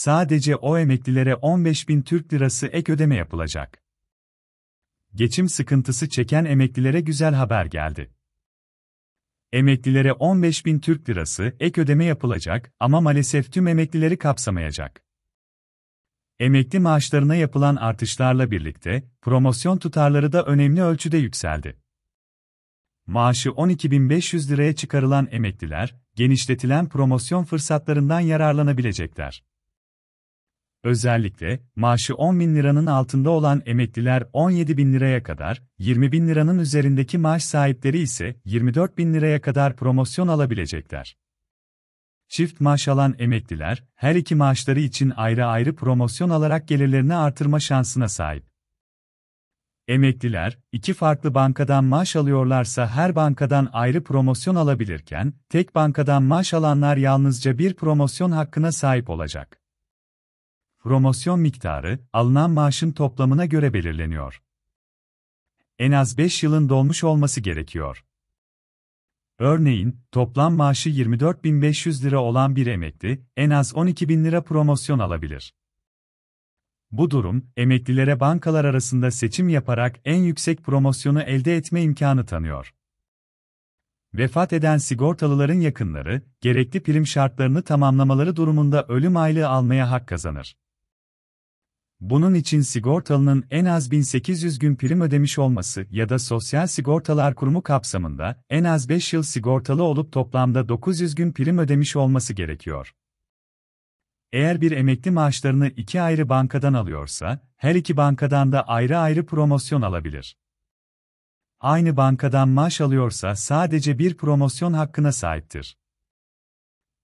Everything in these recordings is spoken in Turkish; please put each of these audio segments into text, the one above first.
Sadece o emeklilere 15 bin Türk lirası ek ödeme yapılacak. Geçim sıkıntısı çeken emeklilere güzel haber geldi. Emeklilere 15 bin Türk lirası ek ödeme yapılacak ama maalesef tüm emeklileri kapsamayacak. Emekli maaşlarına yapılan artışlarla birlikte promosyon tutarları da önemli ölçüde yükseldi. Maaşı 12.500 liraya çıkarılan emekliler, genişletilen promosyon fırsatlarından yararlanabilecekler. Özellikle, maaşı 10 bin liranın altında olan emekliler 17 bin liraya kadar, 20 bin liranın üzerindeki maaş sahipleri ise 24 bin liraya kadar promosyon alabilecekler. Çift maaş alan emekliler, her iki maaşları için ayrı ayrı promosyon alarak gelirlerini artırma şansına sahip. Emekliler, iki farklı bankadan maaş alıyorlarsa her bankadan ayrı promosyon alabilirken, tek bankadan maaş alanlar yalnızca bir promosyon hakkına sahip olacak promosyon miktarı, alınan maaşın toplamına göre belirleniyor. En az 5 yılın dolmuş olması gerekiyor. Örneğin, toplam maaşı 24.500 lira olan bir emekli, en az 12.000 lira promosyon alabilir. Bu durum, emeklilere bankalar arasında seçim yaparak en yüksek promosyonu elde etme imkanı tanıyor. Vefat eden sigortalıların yakınları, gerekli prim şartlarını tamamlamaları durumunda ölüm aylığı almaya hak kazanır. Bunun için sigortalının en az 1800 gün prim ödemiş olması ya da Sosyal Sigortalar Kurumu kapsamında en az 5 yıl sigortalı olup toplamda 900 gün prim ödemiş olması gerekiyor. Eğer bir emekli maaşlarını iki ayrı bankadan alıyorsa, her iki bankadan da ayrı ayrı promosyon alabilir. Aynı bankadan maaş alıyorsa sadece bir promosyon hakkına sahiptir.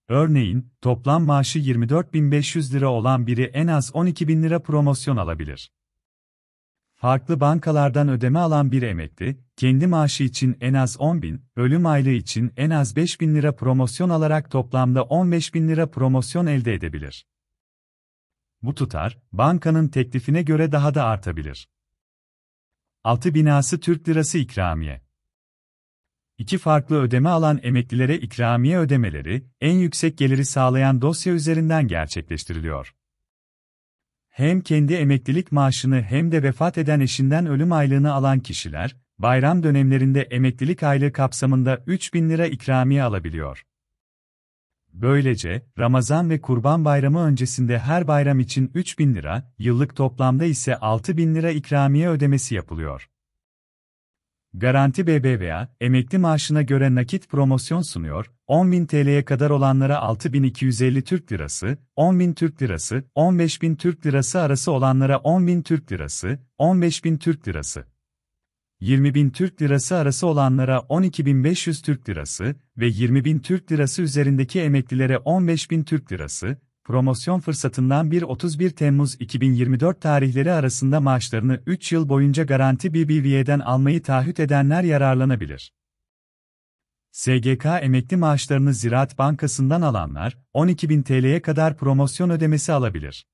Örneğin, toplam maaşı 24.500 lira olan biri en az 12.000 lira promosyon alabilir. Farklı bankalardan ödeme alan bir emekli, kendi maaşı için en az 10.000, ölüm aylığı için en az 5.000 lira promosyon alarak toplamda 15.000 lira promosyon elde edebilir. Bu tutar, bankanın teklifine göre daha da artabilir. 6 binası Türk Lirası ikramiye iki farklı ödeme alan emeklilere ikramiye ödemeleri, en yüksek geliri sağlayan dosya üzerinden gerçekleştiriliyor. Hem kendi emeklilik maaşını hem de vefat eden eşinden ölüm aylığını alan kişiler, bayram dönemlerinde emeklilik aylığı kapsamında 3000 lira ikramiye alabiliyor. Böylece, Ramazan ve Kurban Bayramı öncesinde her bayram için 3000 lira, yıllık toplamda ise 6000 lira ikramiye ödemesi yapılıyor. Garanti BBVA, emekli maaşına göre nakit promosyon sunuyor, 10.000 TL'ye kadar olanlara 6.250 Türk Lirası, 10.000 Türk Lirası, 15.000 Türk Lirası arası olanlara 10.000 Türk Lirası, 15.000 Türk Lirası. 20.000 Türk Lirası arası olanlara 12.500 Türk Lirası ve 20.000 Türk Lirası üzerindeki emeklilere 15.000 Türk Lirası, promosyon fırsatından 1-31 Temmuz 2024 tarihleri arasında maaşlarını 3 yıl boyunca garanti BBVA'den almayı taahhüt edenler yararlanabilir. SGK emekli maaşlarını Ziraat Bankası'ndan alanlar, 12.000 TL'ye kadar promosyon ödemesi alabilir.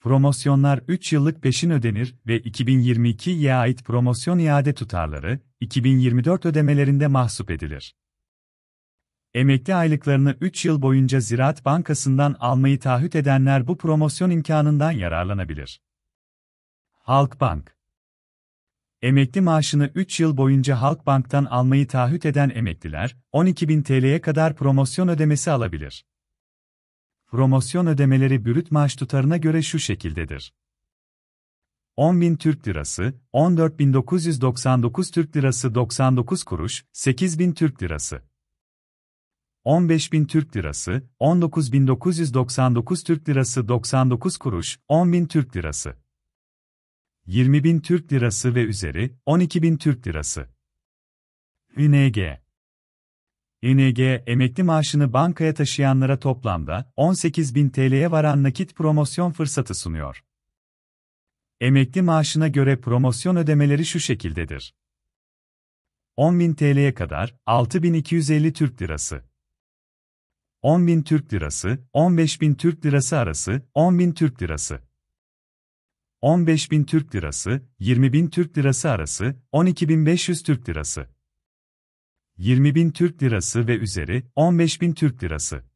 Promosyonlar 3 yıllık peşin ödenir ve 2022'ye ait promosyon iade tutarları, 2024 ödemelerinde mahsup edilir. Emekli aylıklarını 3 yıl boyunca Ziraat Bankası'ndan almayı taahhüt edenler bu promosyon imkanından yararlanabilir. Halkbank Emekli maaşını 3 yıl boyunca Halkbank'tan almayı taahhüt eden emekliler, 12.000 TL'ye kadar promosyon ödemesi alabilir. Promosyon ödemeleri bürüt maaş tutarına göre şu şekildedir. 10.000 Türk Lirası, 14.999 Türk Lirası 99 kuruş, 8.000 Türk Lirası. 15.000 Türk Lirası, 19.999 Türk Lirası 99 kuruş, 10.000 Türk Lirası. 20.000 Türk Lirası ve üzeri, 12.000 Türk Lirası. ING ING, emekli maaşını bankaya taşıyanlara toplamda 18.000 TL'ye varan nakit promosyon fırsatı sunuyor. Emekli maaşına göre promosyon ödemeleri şu şekildedir. 10.000 TL'ye kadar 6.250 Türk Lirası. 10.000 Türk Lirası, 15.000 Türk Lirası arası, 10.000 Türk Lirası. 15.000 Türk Lirası, 20.000 Türk Lirası arası, 12.500 Türk Lirası. 20.000 Türk Lirası ve üzeri, 15.000 Türk Lirası.